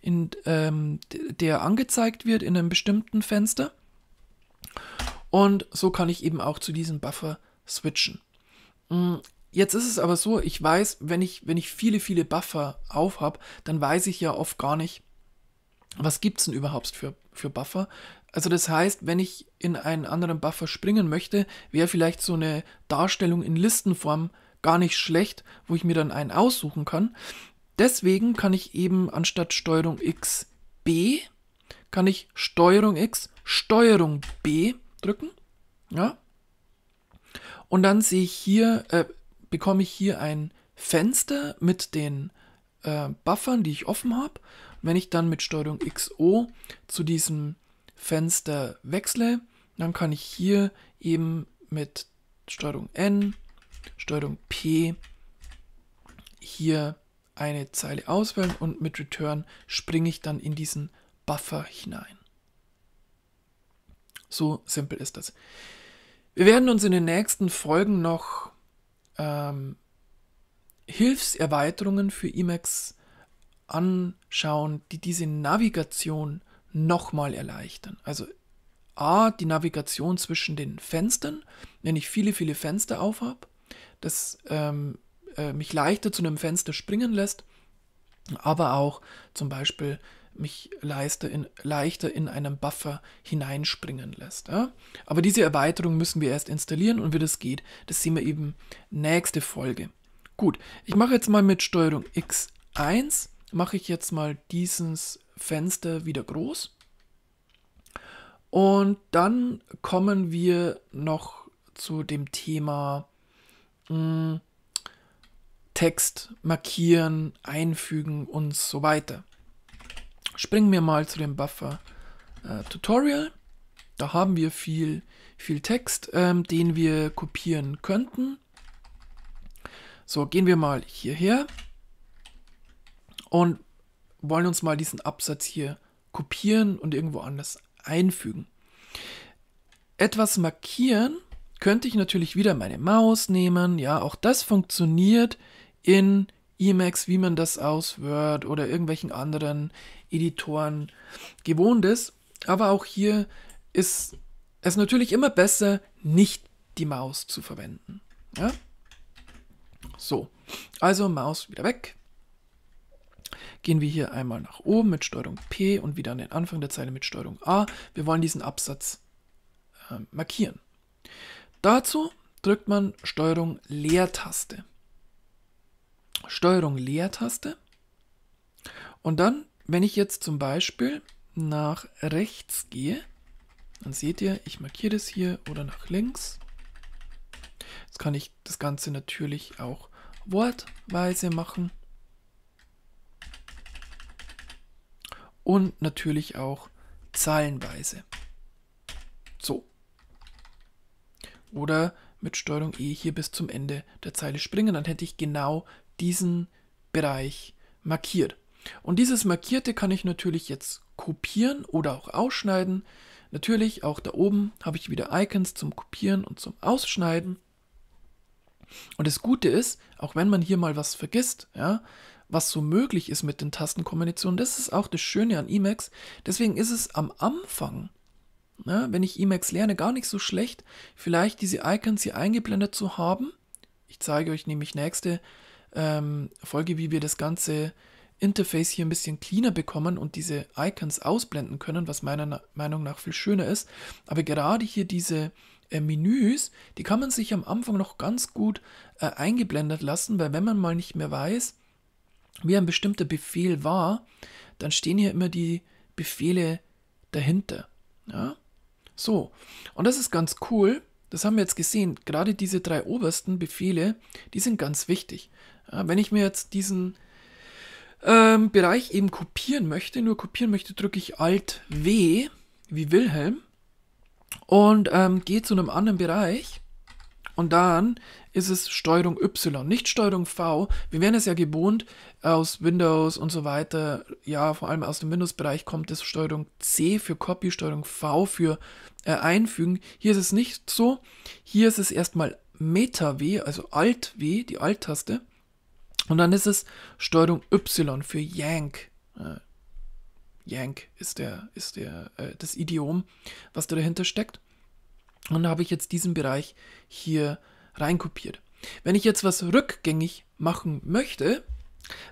in, ähm, der angezeigt wird in einem bestimmten Fenster. Und so kann ich eben auch zu diesem Buffer switchen. Mm, jetzt ist es aber so, ich weiß, wenn ich, wenn ich viele, viele Buffer auf habe, dann weiß ich ja oft gar nicht, was gibt es denn überhaupt für, für Buffer? Also das heißt, wenn ich in einen anderen Buffer springen möchte, wäre vielleicht so eine Darstellung in Listenform gar nicht schlecht, wo ich mir dann einen aussuchen kann. Deswegen kann ich eben anstatt Steuerung X B, kann ich Steuerung X, Steuerung B drücken. Ja. Und dann sehe ich hier, äh, bekomme ich hier ein Fenster mit den äh, Buffern, die ich offen habe. Wenn ich dann mit Steuerung XO zu diesem Fenster wechsle, dann kann ich hier eben mit Steuerung N, Steuerung P hier eine Zeile auswählen und mit Return springe ich dann in diesen Buffer hinein. So simpel ist das. Wir werden uns in den nächsten Folgen noch ähm, Hilfserweiterungen für Emacs anschauen, die diese Navigation nochmal erleichtern. Also A, die Navigation zwischen den Fenstern, wenn ich viele, viele Fenster aufhab, das ähm, äh, mich leichter zu einem Fenster springen lässt, aber auch zum Beispiel mich leichter in, leichter in einen Buffer hineinspringen lässt. Ja? Aber diese Erweiterung müssen wir erst installieren und wie das geht, das sehen wir eben nächste Folge. Gut, ich mache jetzt mal mit Steuerung X1 mache ich jetzt mal dieses Fenster wieder groß. Und dann kommen wir noch zu dem Thema mh, hm, Text markieren, einfügen und so weiter. Springen wir mal zu dem Buffer äh, Tutorial. Da haben wir viel, viel Text, ähm, den wir kopieren könnten. So, gehen wir mal hierher und wollen uns mal diesen Absatz hier kopieren und irgendwo anders einfügen. Etwas markieren könnte ich natürlich wieder meine Maus nehmen. Ja, auch das funktioniert in Emacs, wie man das aus Word oder irgendwelchen anderen Editoren gewohnt ist. Aber auch hier ist es natürlich immer besser, nicht die Maus zu verwenden. Ja? So, also Maus wieder weg gehen wir hier einmal nach oben mit STRG P und wieder an den Anfang der Zeile mit STRG A. Wir wollen diesen Absatz äh, markieren. Dazu drückt man STRG Leertaste. STRG Leertaste. Und dann, wenn ich jetzt zum Beispiel nach rechts gehe, dann seht ihr, ich markiere das hier oder nach links. Jetzt kann ich das Ganze natürlich auch wortweise machen. und natürlich auch zahlenweise. So. Oder mit Steuerung E hier bis zum Ende der Zeile springen, dann hätte ich genau diesen Bereich markiert. Und dieses Markierte kann ich natürlich jetzt kopieren oder auch ausschneiden. Natürlich, auch da oben habe ich wieder Icons zum Kopieren und zum Ausschneiden. Und das Gute ist, auch wenn man hier mal was vergisst, ja, was so möglich ist mit den Tastenkombinationen. Das ist auch das Schöne an Emacs. Deswegen ist es am Anfang, ne, wenn ich Emacs lerne, gar nicht so schlecht, vielleicht diese Icons hier eingeblendet zu haben. Ich zeige euch nämlich nächste ähm, Folge, wie wir das Ganze Interface hier ein bisschen cleaner bekommen und diese Icons ausblenden können, was meiner Meinung nach viel schöner ist. Aber gerade hier diese äh, Menüs, die kann man sich am Anfang noch ganz gut äh, eingeblendet lassen, weil wenn man mal nicht mehr weiß, wie ein bestimmter Befehl war, dann stehen hier immer die Befehle dahinter. Ja? So, und das ist ganz cool. Das haben wir jetzt gesehen. Gerade diese drei obersten Befehle, die sind ganz wichtig. Ja, wenn ich mir jetzt diesen ähm, Bereich eben kopieren möchte, nur kopieren möchte, drücke ich Alt W wie Wilhelm und ähm, gehe zu einem anderen Bereich und dann ist es Steuerung Y, nicht Steuerung V. Wir werden es ja gewohnt aus Windows und so weiter. Ja, vor allem aus dem Windows-Bereich kommt es Steuerung C für Copy, Steuerung V für äh, Einfügen. Hier ist es nicht so. Hier ist es erstmal Meta-W, also Alt-W, die Alt-Taste. Und dann ist es Steuerung Y für Yank. Äh, Yank ist, der, ist der, äh, das Idiom, was da dahinter steckt. Und da habe ich jetzt diesen Bereich hier reinkopiert. Wenn ich jetzt was rückgängig machen möchte,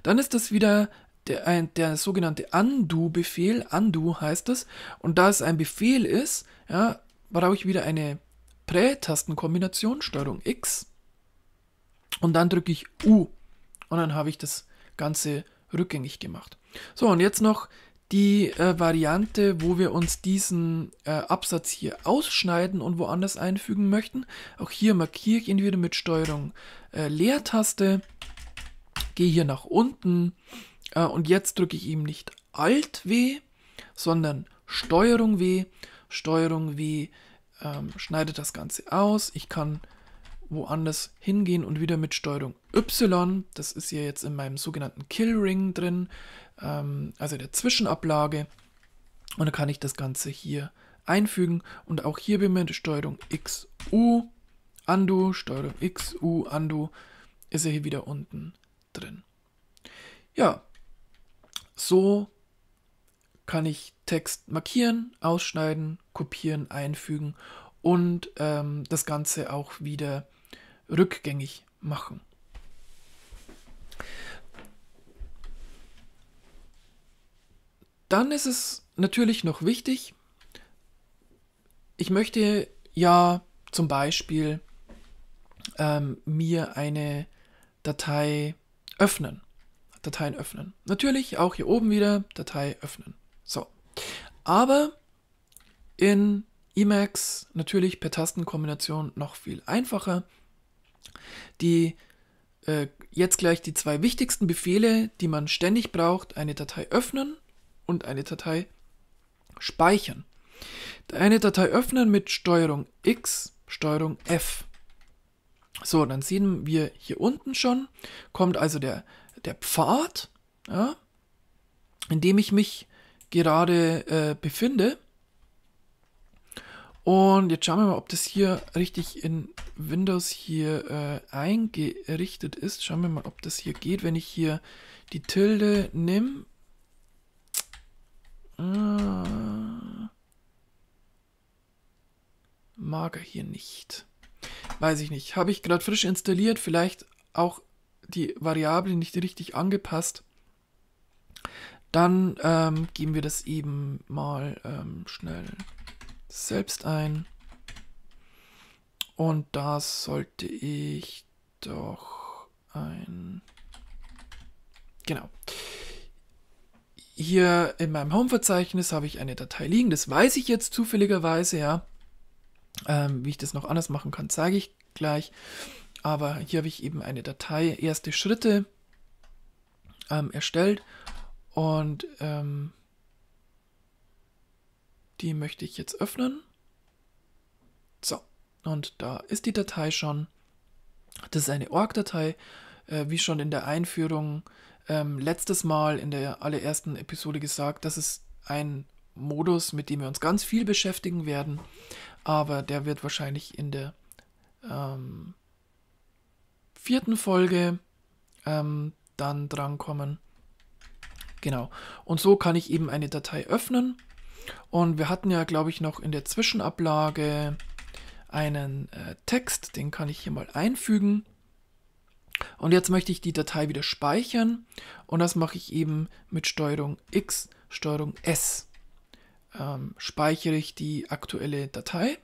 dann ist das wieder der, der sogenannte Undo-Befehl. Undo heißt es. Und da es ein Befehl ist, ja, brauche ich wieder eine Prä-Tastenkombination, Steuerung X. Und dann drücke ich U. Und dann habe ich das Ganze rückgängig gemacht. So, und jetzt noch die äh, Variante, wo wir uns diesen äh, Absatz hier ausschneiden und woanders einfügen möchten. Auch hier markiere ich ihn wieder mit Steuerung äh, Leertaste, gehe hier nach unten äh, und jetzt drücke ich ihm nicht Alt W, sondern Steuerung W. Steuerung W ähm, schneidet das Ganze aus. Ich kann woanders hingehen und wieder mit Steuerung Y, das ist ja jetzt in meinem sogenannten Killring drin, ähm, also der Zwischenablage. Und dann kann ich das Ganze hier einfügen. Und auch hier bin ich Steuerung XU, Undo, Steuerung XU, Undo, ist er hier wieder unten drin. Ja, so kann ich Text markieren, ausschneiden, kopieren, einfügen und ähm, das Ganze auch wieder rückgängig machen. dann ist es natürlich noch wichtig, ich möchte ja zum Beispiel ähm, mir eine Datei öffnen. Dateien öffnen. Natürlich auch hier oben wieder Datei öffnen. So. Aber in Emacs natürlich per Tastenkombination noch viel einfacher. Die äh, jetzt gleich die zwei wichtigsten Befehle, die man ständig braucht, eine Datei öffnen und eine Datei speichern. Eine Datei öffnen mit Steuerung X, Steuerung F. So, dann sehen wir hier unten schon, kommt also der, der Pfad, ja, in dem ich mich gerade äh, befinde. Und jetzt schauen wir mal, ob das hier richtig in Windows hier äh, eingerichtet ist. Schauen wir mal, ob das hier geht, wenn ich hier die Tilde nehme Ah. Mag er hier nicht. Weiß ich nicht. Habe ich gerade frisch installiert, vielleicht auch die Variable nicht richtig angepasst. Dann ähm, geben wir das eben mal ähm, schnell selbst ein. Und da sollte ich doch ein... Genau hier in meinem Home-Verzeichnis habe ich eine Datei liegen. Das weiß ich jetzt zufälligerweise, ja. Ähm, wie ich das noch anders machen kann, zeige ich gleich. Aber hier habe ich eben eine Datei erste Schritte ähm, erstellt und ähm, die möchte ich jetzt öffnen. So, und da ist die Datei schon. Das ist eine Org-Datei, äh, wie schon in der Einführung ähm, letztes Mal in der allerersten Episode gesagt, das ist ein Modus, mit dem wir uns ganz viel beschäftigen werden, aber der wird wahrscheinlich in der ähm, vierten Folge ähm, dann drankommen. Genau. Und so kann ich eben eine Datei öffnen. Und wir hatten ja, glaube ich, noch in der Zwischenablage einen äh, Text, den kann ich hier mal einfügen. Und jetzt möchte ich die Datei wieder speichern und das mache ich eben mit Steuerung X, Steuerung S. Ähm, speichere ich die aktuelle Datei.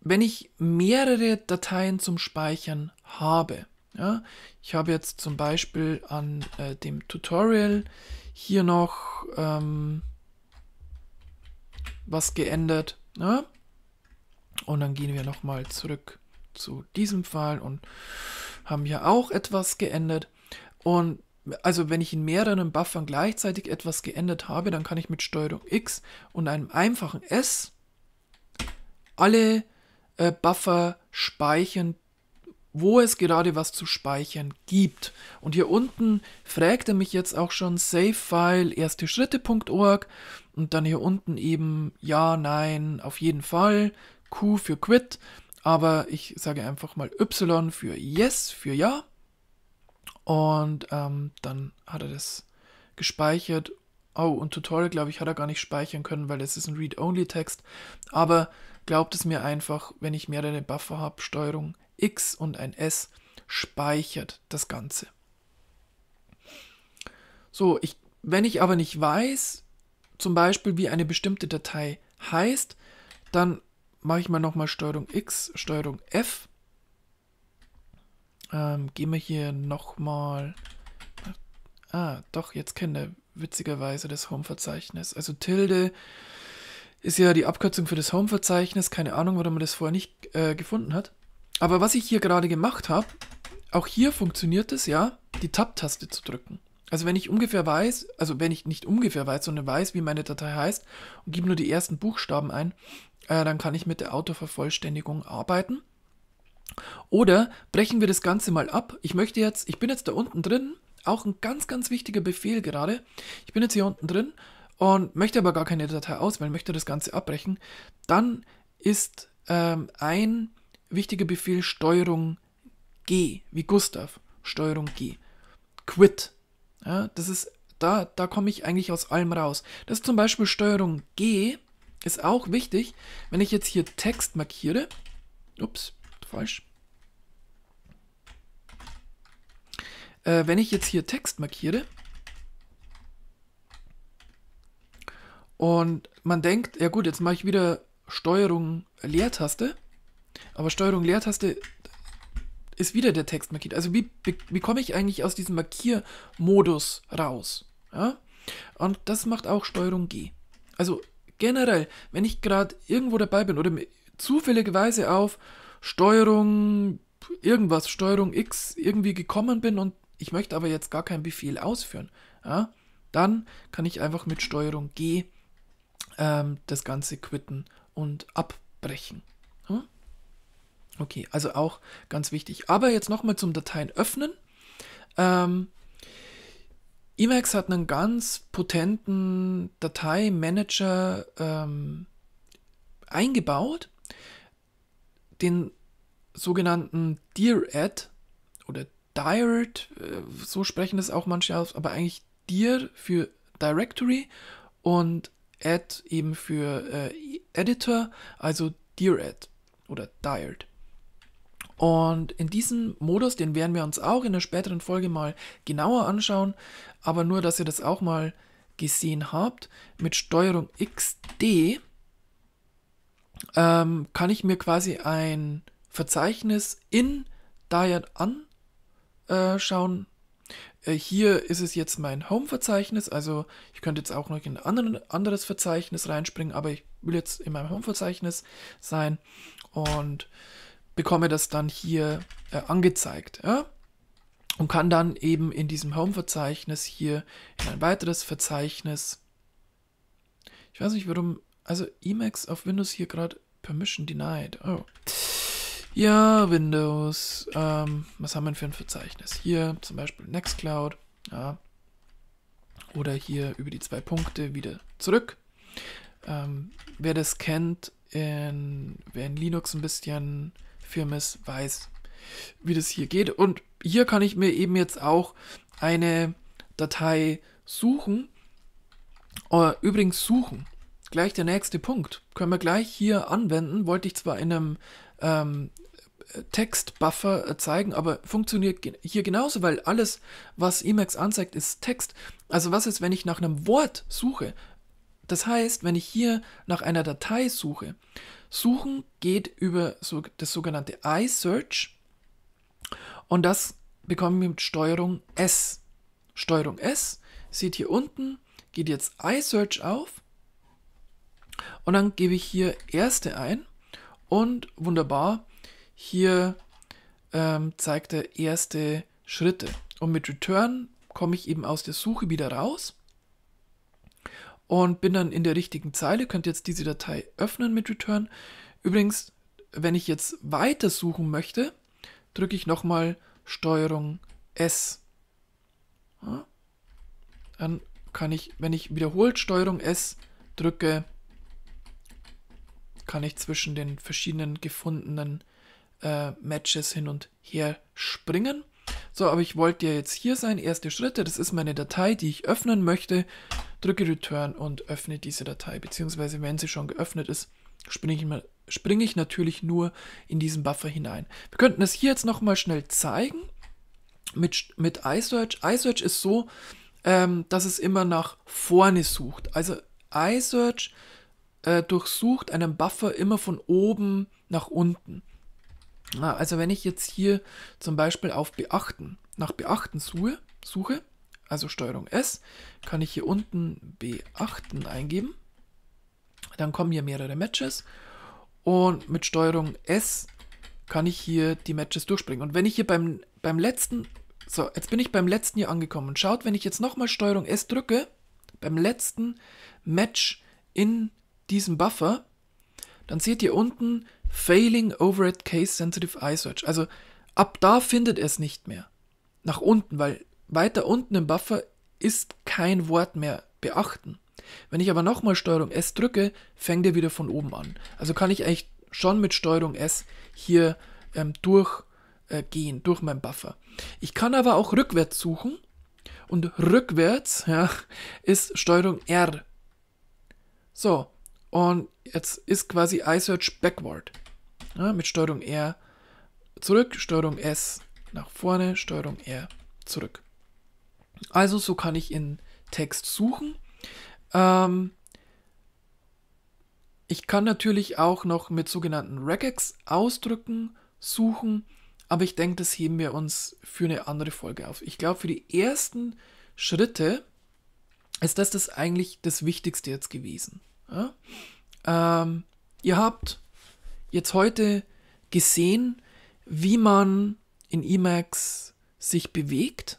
Wenn ich mehrere Dateien zum Speichern habe, ja, ich habe jetzt zum Beispiel an äh, dem Tutorial hier noch ähm, was geändert. Ja? Ne? Und dann gehen wir nochmal zurück zu diesem Fall und haben ja auch etwas geändert. Und also wenn ich in mehreren Buffern gleichzeitig etwas geändert habe, dann kann ich mit Steuerung X und einem einfachen S alle äh, Buffer speichern, wo es gerade was zu speichern gibt. Und hier unten fragt er mich jetzt auch schon Save Savefile ersteschritte.org und dann hier unten eben ja, nein, auf jeden Fall, Q für Quit aber ich sage einfach mal Y für Yes, für Ja. Und ähm, dann hat er das gespeichert. Oh, und Tutorial, glaube ich, hat er gar nicht speichern können, weil es ist ein Read-Only-Text. Aber glaubt es mir einfach, wenn ich mehrere Buffer habe, Steuerung X und ein S speichert das Ganze. So, ich, wenn ich aber nicht weiß, zum Beispiel wie eine bestimmte Datei heißt, dann mache ich mal nochmal Steuerung X, Steuerung F. Ähm, gehen wir hier nochmal. Ah, doch, jetzt kennt er witzigerweise das Home-Verzeichnis. Also Tilde ist ja die Abkürzung für das Home-Verzeichnis. Keine Ahnung, warum man das vorher nicht äh, gefunden hat. Aber was ich hier gerade gemacht habe, auch hier funktioniert es ja, die Tab-Taste zu drücken. Also wenn ich ungefähr weiß, also wenn ich nicht ungefähr weiß, sondern weiß, wie meine Datei heißt und gebe nur die ersten Buchstaben ein, äh, dann kann ich mit der Autovervollständigung arbeiten. Oder brechen wir das Ganze mal ab. Ich möchte jetzt, ich bin jetzt da unten drin, auch ein ganz, ganz wichtiger Befehl gerade. Ich bin jetzt hier unten drin und möchte aber gar keine Datei auswählen, möchte das Ganze abbrechen. Dann ist ähm, ein wichtiger Befehl Steuerung G, wie Gustav. Steuerung G. Quit. Ja, das ist, da, da komme ich eigentlich aus allem raus. Das ist zum Beispiel Steuerung G ist auch wichtig, wenn ich jetzt hier Text markiere. Ups, falsch. Äh, wenn ich jetzt hier Text markiere und man denkt, ja gut, jetzt mache ich wieder Steuerung Leertaste, aber Steuerung Leertaste ist wieder der Text markiert. Also wie, wie komme ich eigentlich aus diesem Markiermodus raus? Ja? Und das macht auch Steuerung G. Also generell, wenn ich gerade irgendwo dabei bin oder zufälligerweise auf Steuerung irgendwas, Steuerung X irgendwie gekommen bin und ich möchte aber jetzt gar keinen Befehl ausführen, ja, dann kann ich einfach mit Steuerung G ähm, das Ganze quitten und abbrechen. Hm? Okay, also auch ganz wichtig. Aber jetzt nochmal zum Dateien öffnen. Ähm, Emacs hat einen ganz potenten Dateimanager ähm, eingebaut, den sogenannten DIRAD oder DIRAD, äh, so sprechen das auch manche aus, aber eigentlich DIR für Directory und Add eben für äh, Editor, also DIRAD oder DIRAD. Und in diesem Modus, den werden wir uns auch in der späteren Folge mal genauer anschauen, aber nur, dass ihr das auch mal gesehen habt, mit Steuerung XD ähm, kann ich mir quasi ein Verzeichnis in Diet anschauen. Äh, äh, hier ist es jetzt mein Home-Verzeichnis, also ich könnte jetzt auch noch in ein anderes Verzeichnis reinspringen, aber ich will jetzt in meinem Home-Verzeichnis sein und bekomme das dann hier äh, angezeigt. Ja? Und kann dann eben in diesem Home-Verzeichnis hier in ein weiteres Verzeichnis. Ich weiß nicht, warum. Also Emacs auf Windows hier gerade Permission denied. Oh. Ja, Windows. Ähm, was haben wir denn für ein Verzeichnis? Hier zum Beispiel Nextcloud. Ja. Oder hier über die zwei Punkte wieder zurück. Ähm, wer das kennt, in, wer in Linux ein bisschen Firmes weiß, wie das hier geht. Und hier kann ich mir eben jetzt auch eine Datei suchen. Äh, übrigens suchen. Gleich der nächste Punkt. Können wir gleich hier anwenden. Wollte ich zwar in einem ähm, Textbuffer äh, zeigen, aber funktioniert hier genauso, weil alles, was Emacs anzeigt, ist Text. Also was ist, wenn ich nach einem Wort suche? Das heißt, wenn ich hier nach einer Datei suche, suchen geht über so, das sogenannte iSearch und das bekommen wir mit Steuerung S. Steuerung S, seht hier unten, geht jetzt iSearch auf und dann gebe ich hier erste ein und wunderbar, hier ähm, zeigt er erste Schritte und mit Return komme ich eben aus der Suche wieder raus und bin dann in der richtigen Zeile, könnte jetzt diese Datei öffnen mit Return. Übrigens, wenn ich jetzt weiter suchen möchte, drücke ich nochmal Steuerung S. Ja, dann kann ich, wenn ich wiederholt Steuerung S drücke, kann ich zwischen den verschiedenen gefundenen äh, Matches hin und her springen. So, aber ich wollte ja jetzt hier sein, erste Schritte, das ist meine Datei, die ich öffnen möchte. Drücke Return und öffne diese Datei, beziehungsweise wenn sie schon geöffnet ist, springe ich, mal, ich natürlich nur in diesen Buffer hinein. Wir könnten das hier jetzt nochmal schnell zeigen mit, mit iSearch. iSearch ist so, ähm, dass es immer nach vorne sucht. Also iSearch äh, durchsucht einen Buffer immer von oben nach unten. Also wenn ich jetzt hier zum Beispiel auf Beachten, nach Beachten suche, suche, also Steuerung S, kann ich hier unten Beachten eingeben. Dann kommen hier mehrere Matches und mit Steuerung S kann ich hier die Matches durchspringen. Und wenn ich hier beim, beim letzten, so, jetzt bin ich beim letzten hier angekommen. Und schaut, wenn ich jetzt nochmal Steuerung S drücke, beim letzten Match in diesem Buffer, dann seht ihr unten, Failing Overhead Case Sensitive Eye Search. Also ab da findet er es nicht mehr. Nach unten, weil weiter unten im Buffer ist kein Wort mehr beachten. Wenn ich aber nochmal Steuerung S drücke, fängt er wieder von oben an. Also kann ich eigentlich schon mit Steuerung S hier ähm, durchgehen, äh, durch meinen Buffer. Ich kann aber auch rückwärts suchen und rückwärts ja, ist Steuerung R. So, und Jetzt ist quasi iSearch backward. Ja, mit Steuerung R zurück, Steuerung S nach vorne, Steuerung R zurück. Also so kann ich in Text suchen. Ähm, ich kann natürlich auch noch mit sogenannten Regex ausdrücken, suchen, aber ich denke, das heben wir uns für eine andere Folge auf. Ich glaube, für die ersten Schritte ist das, das eigentlich das Wichtigste jetzt gewesen. Ja? Ähm, ihr habt jetzt heute gesehen, wie man in Emacs sich bewegt,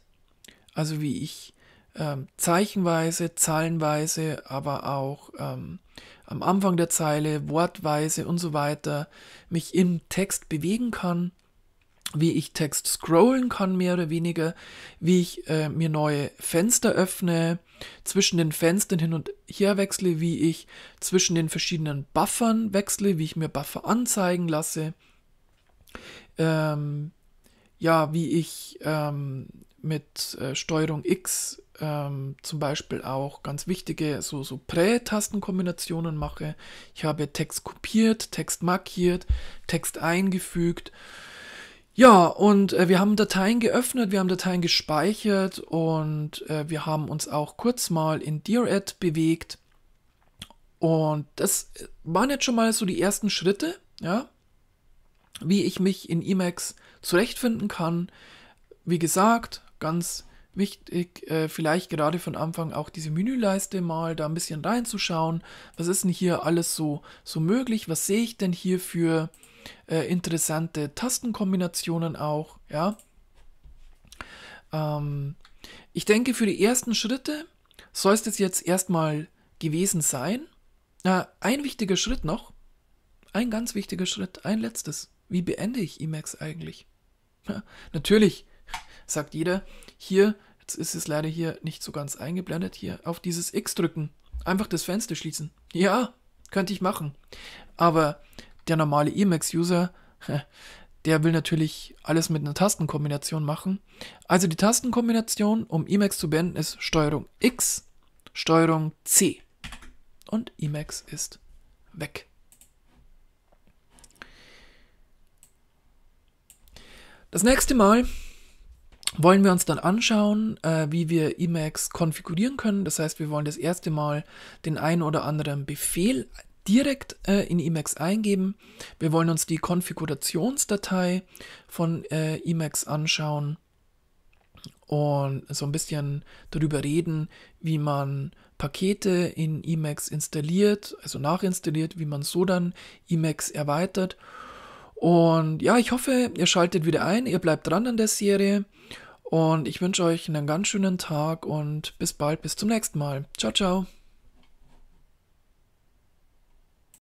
also wie ich ähm, zeichenweise, zahlenweise, aber auch ähm, am Anfang der Zeile, wortweise und so weiter mich im Text bewegen kann wie ich Text scrollen kann, mehr oder weniger, wie ich äh, mir neue Fenster öffne, zwischen den Fenstern hin und her wechsle, wie ich zwischen den verschiedenen Buffern wechsle, wie ich mir Buffer anzeigen lasse, ähm, ja, wie ich ähm, mit äh, Steuerung X ähm, zum Beispiel auch ganz wichtige so, so Prä-Tastenkombinationen mache. Ich habe Text kopiert, Text markiert, Text eingefügt ja, und äh, wir haben Dateien geöffnet, wir haben Dateien gespeichert und äh, wir haben uns auch kurz mal in DearAd bewegt. Und das äh, waren jetzt schon mal so die ersten Schritte, ja, wie ich mich in Emacs zurechtfinden kann. Wie gesagt, ganz wichtig, äh, vielleicht gerade von Anfang auch diese Menüleiste mal da ein bisschen reinzuschauen. Was ist denn hier alles so, so möglich? Was sehe ich denn hier für äh, interessante Tastenkombinationen auch, ja. Ähm, ich denke, für die ersten Schritte soll es jetzt erstmal gewesen sein. Äh, ein wichtiger Schritt noch, ein ganz wichtiger Schritt, ein letztes. Wie beende ich Emacs eigentlich? Ja, natürlich, sagt jeder, hier, jetzt ist es leider hier nicht so ganz eingeblendet, hier auf dieses X drücken, einfach das Fenster schließen. Ja, könnte ich machen. Aber der normale Emacs-User, der will natürlich alles mit einer Tastenkombination machen. Also die Tastenkombination, um Emacs zu beenden, ist Steuerung X, Steuerung C. Und Emacs ist weg. Das nächste Mal wollen wir uns dann anschauen, äh, wie wir Emacs konfigurieren können. Das heißt, wir wollen das erste Mal den einen oder anderen Befehl direkt äh, in Emacs eingeben. Wir wollen uns die Konfigurationsdatei von äh, Emacs anschauen und so ein bisschen darüber reden, wie man Pakete in Emacs installiert, also nachinstalliert, wie man so dann Emacs erweitert. Und ja, ich hoffe, ihr schaltet wieder ein, ihr bleibt dran an der Serie und ich wünsche euch einen ganz schönen Tag und bis bald, bis zum nächsten Mal. Ciao, ciao.